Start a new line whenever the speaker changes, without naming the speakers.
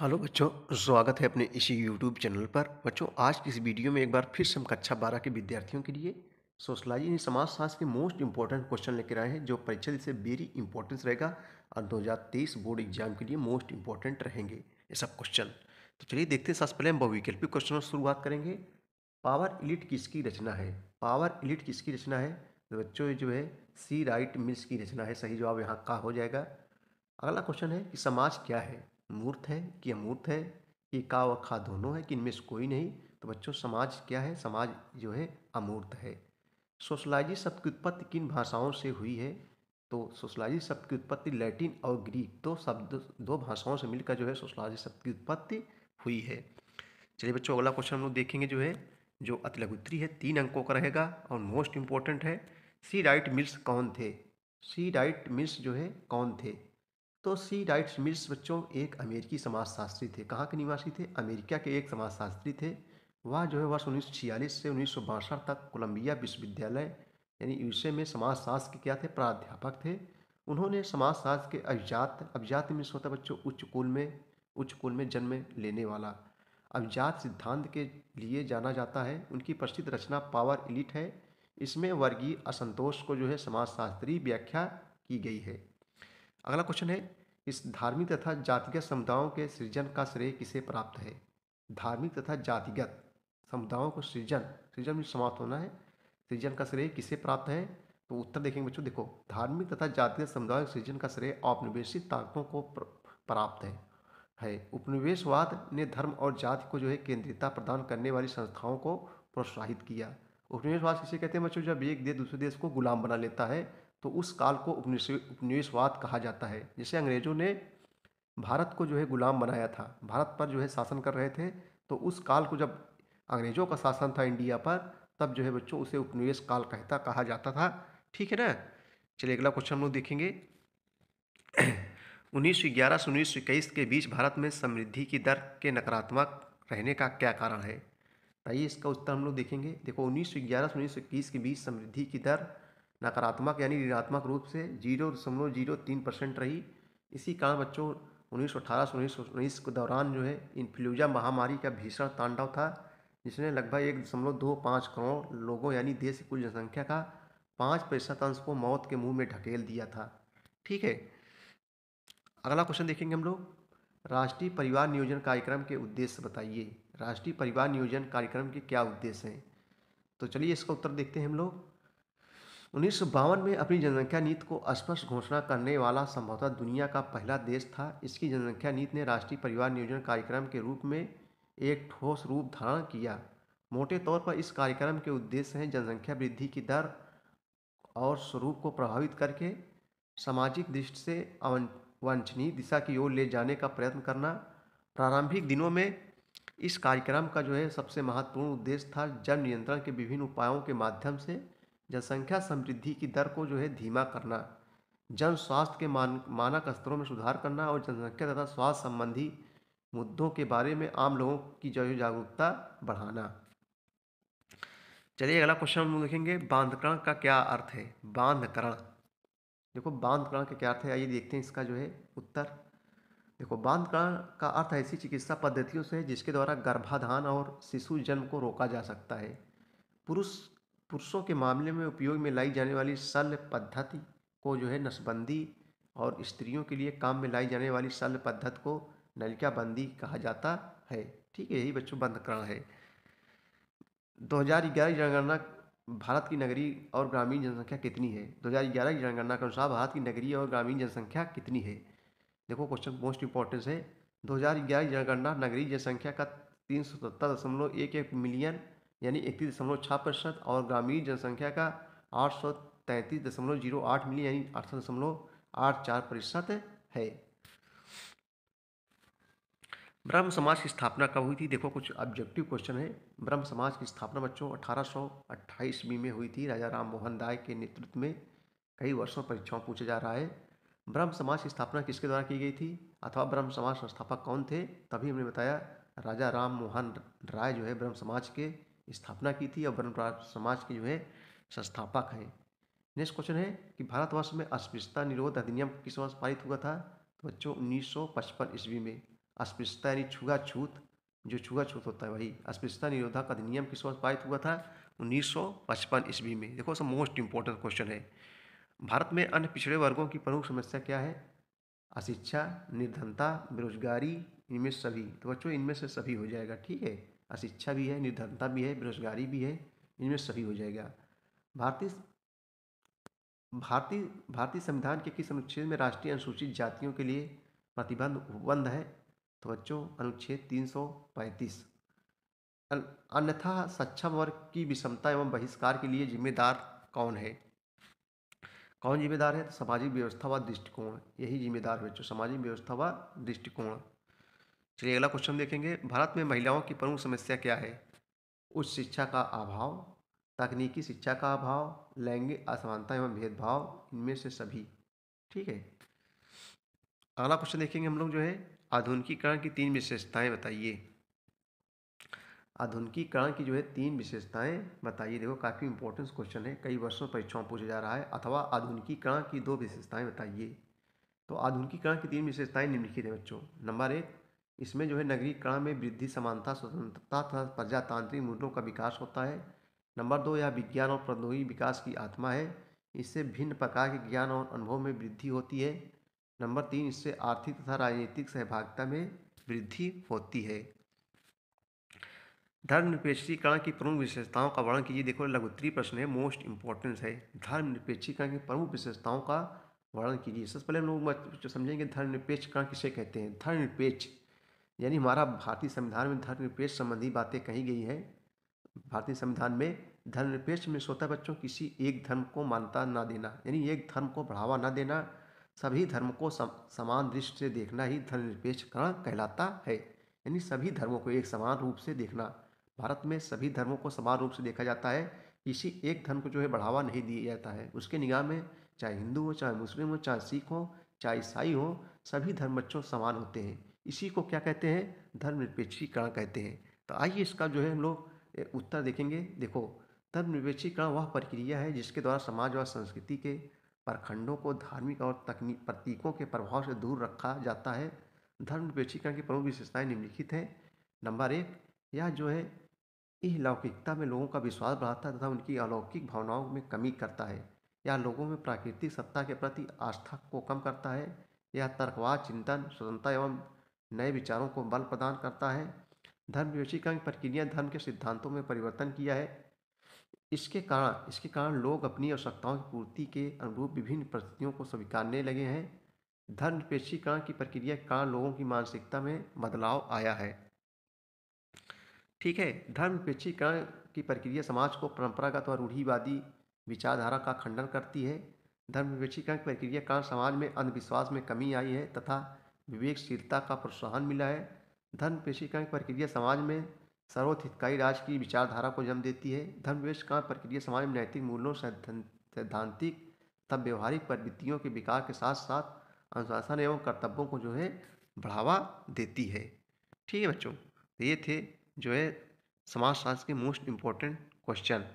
hello बच्चों स्वागत है अपने इसी यूट्यूब चैनल पर बच्चों आज की इस वीडियो में एक बार फिर से हम कक्षा बारह के विद्यार्थियों के लिए सोशलॉजी यानी समाजशास्त्र के मोस्ट इंपॉर्टेंट क्वेश्चन लेकर आए हैं जो परीक्षा से वेरी इंपॉर्टेंस रहेगा और 2023 बोर्ड एग्जाम के लिए मोस्ट इंपॉर्टेंट रहेंगे ये सब क्वेश्चन तो चलिए देखते हैं सबसे पहले हम बहुविकल्पिक क्वेश्चनों से शुरुआत करेंगे पावर इलिट किसकी रचना है पावर इलिट किसकी रचना है तो बच्चों जो है सी राइट मिल्स की रचना है सही जवाब यहाँ का हो जाएगा अगला क्वेश्चन है कि समाज क्या है मूर्त है कि अमूर्त है कि का व खा दोनों है कि इनमें से कोई नहीं तो बच्चों समाज क्या है समाज जो है अमूर्त है सोशलॉजी शब्द की उत्पत्ति किन भाषाओं से हुई है तो सोशलॉजी शब्द की उत्पत्ति लैटिन और ग्रीक दो शब्द दो भाषाओं से मिलकर जो है सोशलॉजी शब्द की उत्पत्ति हुई है चलिए बच्चों अगला क्वेश्चन हम लोग देखेंगे जो है जो अति है तीन अंकों का रहेगा और मोस्ट इम्पॉर्टेंट है सी राइट मिल्स कौन थे सी राइट मिल्स जो है कौन थे तो सी राइट्स मिर्स बच्चों एक अमेरिकी समाजशास्त्री थे कहाँ के निवासी थे अमेरिका के एक समाजशास्त्री थे वह जो है वर्ष उन्नीस से उन्नीस तक कोलंबिया विश्वविद्यालय यानी यूसए में समाजशास्त्र के क्या थे प्राध्यापक थे उन्होंने समाजशास्त्र के अभिजात अभिजात में होता बच्चों उच्च कुल में उच्च कुल में जन्म लेने वाला अभिजात सिद्धांत के लिए जाना जाता है उनकी प्रसिद्ध रचना पावर इलिट है इसमें वर्गीय असंतोष को जो है समाजशास्त्री व्याख्या की गई है अगला क्वेश्चन है इस धार्मिक तथा जातिगत समुदायों के सृजन का श्रेय किसे प्राप्त है धार्मिक तथा जातिगत समुदायों को सृजन सृजन में समाप्त होना है सृजन का श्रेय किसे प्राप्त है तो उत्तर देखेंगे बच्चों देखो धार्मिक तथा जातिगत समुदायों के सृजन का श्रेय औपनिवेशिक ताकतों को प्राप्त है है उपनिवेशवाद ने धर्म और जाति को जो है केंद्रीयता प्रदान करने वाली संस्थाओं को प्रोत्साहित किया उपनिवेशवाद किसे कहते हैं बच्चों जब एक देश दूसरे देश को गुलाम बना लेता है तो उस काल को उपनिवेश उपनिवेशवाद कहा जाता है जिसे अंग्रेज़ों ने भारत को जो है गुलाम बनाया था भारत पर जो है शासन कर रहे थे तो उस काल को जब अंग्रेज़ों का शासन था इंडिया पर तब जो है बच्चों उसे उपनिवेश काल कहता कहा जाता था ठीक है ना चलिए अगला क्वेश्चन हम लोग देखेंगे उन्नीस सौ ग्यारह से उन्नीस सौ इक्कीस के बीच भारत में समृद्धि की दर के नकारात्मक रहने का क्या कारण है आइए इसका उत्तर हम लोग देखेंगे देखो उन्नीस सौ ग्यारह से उन्नीस सौ इक्कीस के बीच समृद्धि की दर नकारात्मक यानी ऋणात्मक रूप से जीरो दशमलव जीरो तीन परसेंट रही इसी कारण बच्चों उन्नीस सौ अठारह से उन्नीस सौ उन्नीस के दौरान जो है इन्फ्लूजा महामारी का भीषण तांडव था जिसने लगभग एक दशमलव दो पाँच करोड़ लोगों यानी देश की कुल जनसंख्या का पाँच प्रतिशत अंश को मौत के मुंह में ढकेल दिया था ठीक है अगला क्वेश्चन देखेंगे हम लोग राष्ट्रीय परिवार नियोजन कार्यक्रम के उद्देश्य बताइए राष्ट्रीय परिवार नियोजन कार्यक्रम के क्या उद्देश्य हैं तो चलिए इसका उत्तर देखते हैं हम लोग उन्नीस में अपनी जनसंख्या नीति को स्पष्ट घोषणा करने वाला संभवतः दुनिया का पहला देश था इसकी जनसंख्या नीति ने राष्ट्रीय परिवार नियोजन कार्यक्रम के रूप में एक ठोस रूप धारण किया मोटे तौर पर इस कार्यक्रम के उद्देश्य हैं जनसंख्या वृद्धि की दर और स्वरूप को प्रभावित करके सामाजिक दृष्टि से अवांछनीय दिशा की ओर ले जाने का प्रयत्न करना प्रारंभिक दिनों में इस कार्यक्रम का जो है सबसे महत्वपूर्ण उद्देश्य था जन नियंत्रण के विभिन्न उपायों के माध्यम से जनसंख्या समृद्धि की दर को जो है धीमा करना जन स्वास्थ्य के मान मानक स्तरों में सुधार करना और जनसंख्या तथा स्वास्थ्य संबंधी मुद्दों के बारे में आम लोगों की जो जागरूकता बढ़ाना चलिए अगला क्वेश्चन हम देखेंगे बांधकरण का क्या अर्थ है बांधकरण देखो बांधकरण का क्या अर्थ है आइए देखते हैं इसका जो है उत्तर देखो बांधकरण का अर्थ ऐसी चिकित्सा पद्धतियों से है जिसके द्वारा गर्भाधान और शिशु जन्म को रोका जा सकता है पुरुष पुरुषों के मामले में उपयोग में लाई जाने वाली शल्य पद्धति को जो है नसबंदी और स्त्रियों के लिए काम में लाई जाने वाली शल्य पद्धति को नलिकाबंदी कहा जाता है ठीक है यही बच्चों बंधकरण है 2011 की जनगणना भारत की नगरीय और ग्रामीण जनसंख्या कितनी है 2011 की जनगणना के अनुसार भारत की नगरीय और ग्रामीण जनसंख्या कितनी है देखो क्वेश्चन मोस्ट इंपॉर्टेंस है 2011 की जनगणना नगरीय जनसंख्या का तीन मिलियन यानी इकतीस दशमलव छः प्रतिशत और ग्रामीण जनसंख्या का आठ सौ तैंतीस दशमलव जीरो आठ मिली यानी अठारह दशमलव आठ चार प्रतिशत है ब्रह्म समाज की स्थापना कब हुई थी देखो कुछ ऑब्जेक्टिव क्वेश्चन है ब्रह्म समाज की स्थापना बच्चों अठारह सौ अट्ठाईस में हुई थी राजा राम मोहन राय के नेतृत्व में कई वर्षों परीक्षाओं पूछा जा रहा है ब्रह्म समाज की स्थापना किसके द्वारा की गई थी अथवा ब्रह्म समाज संस्थापक कौन थे तभी हमने बताया राजा राम मोहन राय जो है ब्रह्म समाज के स्थापना की थी और वर्ण समाज के जो है संस्थापक हैं नेक्स्ट क्वेश्चन है कि भारतवर्ष में अस्पृश्यता निरोध अधिनियम किस वर्ष पारित हुआ था तो बच्चों उन्नीस सौ पचपन ईस्वी में अस्पृश्यता यानी छूत जो छूत होता है वही अस्पृश्यता निरोधक अधिनियम किस वर्ष पारित हुआ था उन्नीस सौ पचपन ईस्वी में देखो सब मोस्ट इंपॉर्टेंट क्वेश्चन है भारत में अन्य पिछड़े वर्गों की प्रमुख समस्या क्या है अशिक्षा निर्धनता बेरोजगारी इनमें सभी तो बच्चों इनमें से सभी हो जाएगा ठीक है अशिक्षा भी है निर्धनता भी है बेरोजगारी भी है इनमें सही हो जाएगा भारतीय भारतीय भारतीय संविधान के किस अनुच्छेद में राष्ट्रीय अनुसूचित जातियों के लिए प्रतिबंध उपबंध है तो बच्चों अनुच्छेद तीन सौ पैंतीस अन्यथा सक्षम वर्ग की विषमता एवं बहिष्कार के लिए जिम्मेदार कौन है कौन जिम्मेदार है तो सामाजिक व्यवस्था व दृष्टिकोण यही जिम्मेदार बच्चों सामाजिक व्यवस्था व दृष्टिकोण चलिए अगला क्वेश्चन देखेंगे भारत में महिलाओं की प्रमुख समस्या क्या है उच्च शिक्षा का अभाव तकनीकी शिक्षा का अभाव लैंगिक असमानता एवं भेदभाव इनमें से सभी ठीक है अगला क्वेश्चन देखेंगे हम लोग जो है आधुनिकीकरण की तीन विशेषताएं बताइए आधुनिकीकरण की जो है तीन विशेषताएं बताइए देखो काफ़ी इंपॉर्टेंस क्वेश्चन है कई वर्षों परीक्षाओं पूछा जा रहा है अथवा आधुनिकीकरण की दो विशेषताएं बताइए तो आधुनिकीकरण की तीन विशेषताएं निम्नलिखित है बच्चों नंबर एक इसमें जो है नगरीय में वृद्धि समानता स्वतंत्रता तथा प्रजातांत्रिक मूल्यों का विकास होता है नंबर दो यह विज्ञान और प्रौद्योगिकी विकास की आत्मा है इससे भिन्न प्रकार के ज्ञान और अनुभव में वृद्धि होती है नंबर तीन इससे आर्थिक तथा राजनीतिक सहभागिता में वृद्धि होती है धर्मनिरपेक्षीकरण की प्रमुख विशेषताओं का वर्णन कीजिए देखो लघुत्तरी प्रश्न है मोस्ट इंपॉर्टेंट है धर्मनिरपेक्षीकरण की प्रमुख विशेषताओं का वर्णन कीजिए सबसे पहले हम लोग समझेंगे धर्मनिरपेक्षकरण किसे कहते हैं धर्मनिरपेक्ष यानी हमारा भारतीय संविधान में धर्मनिरपेक्ष संबंधी बातें कही गई हैं भारतीय संविधान में धर्मनिरपेक्ष में सोता बच्चों किसी एक धर्म को मान्यता ना देना यानी एक धर्म को बढ़ावा ना देना सभी धर्म को सम, समान दृष्टि से देखना ही धर्मनिरपेक्षकरण कहलाता है यानी सभी धर्मों को एक समान रूप से देखना भारत में सभी धर्मों को समान रूप से देखा जाता है किसी एक धर्म को जो है बढ़ावा नहीं दिया जाता है उसके निगाह में चाहे हिंदू हो चाहे मुस्लिम हो चाहे सिख हो चाहे ईसाई हो सभी धर्म बच्चों समान होते हैं इसी को क्या कहते हैं धर्मनिरपेक्षीकरण कहते हैं तो आइए इसका जो है हम लोग उत्तर देखेंगे देखो धर्मनिरपेक्षीकरण वह प्रक्रिया है जिसके द्वारा समाज और संस्कृति के प्रखंडों को धार्मिक और तकनीक प्रतीकों के प्रभाव से दूर रखा जाता है धर्मनिरपेक्षीकरण की प्रमुख विशेषताएँ निम्नलिखित हैं नंबर एक यह जो है यह लौकिकता में लोगों का विश्वास बढ़ाता है तथा उनकी अलौकिक भावनाओं में कमी करता है यह लोगों में प्राकृतिक सत्ता के प्रति आस्था को कम करता है यह तर्कवाद चिंतन स्वतंत्रता एवं नए विचारों को बल प्रदान करता है धर्म विवेचीकरण प्रक्रिया धर्म के सिद्धांतों में परिवर्तन किया है इसके कारण इसके कारण लोग अपनी आवश्यकताओं की पूर्ति के अनुरूप विभिन्न परिस्थितियों को स्वीकारने लगे हैं धर्म निरपेक्षीकरण की प्रक्रिया के कारण लोगों की मानसिकता में बदलाव आया है ठीक है धर्म निरपेक्षीकरण की प्रक्रिया समाज को परंपरागत और रूढ़ीवादी विचारधारा का खंडन करती है धर्म निरपेक्षीकरण की प्रक्रिया कारण समाज में अंधविश्वास में कमी आई है तथा विवेकशीलता का प्रोत्साहन मिला है धन पेशीकरण प्रक्रिया समाज में सर्वोच्च हितकारी राज की विचारधारा को जन्म देती है धन विवेश का प्रक्रिया समाज में नैतिक मूल्यों सैद्धांतिक तथा व्यवहारिक प्रवृत्तियों के विकास के साथ साथ अनुशासन एवं कर्तव्यों को जो है बढ़ावा देती है ठीक है बच्चों तो ये थे जो है समाजशास्त्र के मोस्ट इम्पोर्टेंट क्वेश्चन